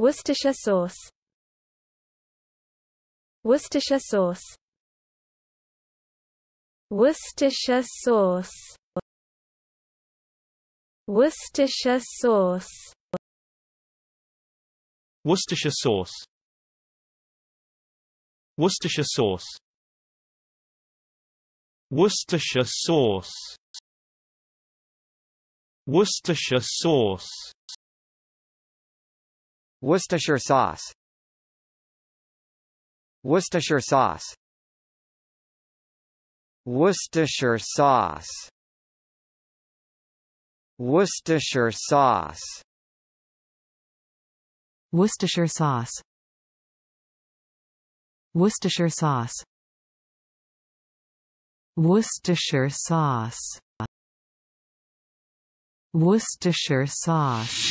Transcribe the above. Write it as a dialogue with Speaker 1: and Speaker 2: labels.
Speaker 1: Worcestershire sauce Worcestershire sauce Worcestershire sauce Worcestershire sauce Worcestershire sauce Worcestershire sauce Worcestershire sauce Worcestershire sauce Worcestershire sauce Worcestershire sauce Worcestershire sauce Worcestershire sauce Worcestershire sauce Worcestershire sauce Worcestershire sauce Worcestershire sauce